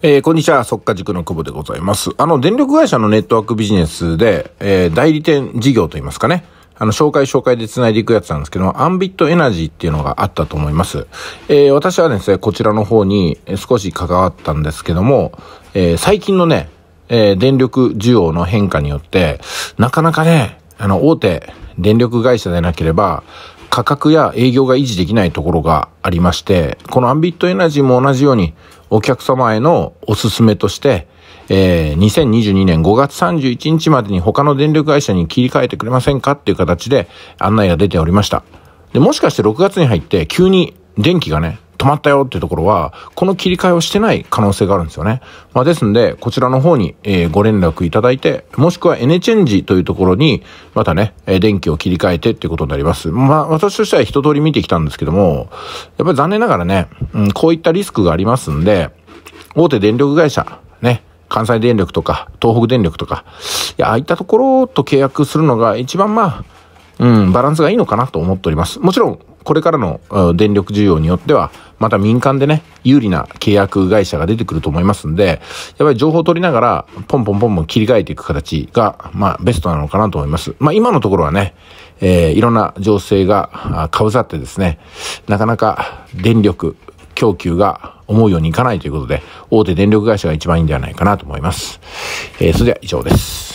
えー、こんにちは、速化塾の久保でございます。あの、電力会社のネットワークビジネスで、えー、代理店事業といいますかね。あの、紹介紹介で繋いでいくやつなんですけど、アンビットエナジーっていうのがあったと思います。えー、私はですね、こちらの方に少し関わったんですけども、え最近のね、え電力需要の変化によって、なかなかね、あの、大手電力会社でなければ、価格や営業が維持できないところがありまして、このアンビットエナジーも同じように、お客様へのおすすめとして、えー、2022年5月31日までに他の電力会社に切り替えてくれませんかっていう形で案内が出ておりました。で、もしかして6月に入って急に電気がね、止まったよっていうところは、この切り替えをしてない可能性があるんですよね。まあ、ですんで、こちらの方に、えー、ご連絡いただいて、もしくはエネチェンジというところに、またね、え電気を切り替えてっていうことになります。まあ、私としては一通り見てきたんですけども、やっぱり残念ながらね、うん、こういったリスクがありますんで、大手電力会社、ね、関西電力とか、東北電力とか、いや、ああいったところと契約するのが一番まあ、うん、バランスがいいのかなと思っております。もちろん、これからの電力需要によっては、また民間でね、有利な契約会社が出てくると思いますんで、やっぱり情報を取りながら、ポンポンポンポン切り替えていく形が、まあ、ベストなのかなと思います。まあ、今のところはね、えー、いろんな情勢が、かぶさってですね、なかなか電力供給が思うようにいかないということで、大手電力会社が一番いいんではないかなと思います。えー、それでは以上です。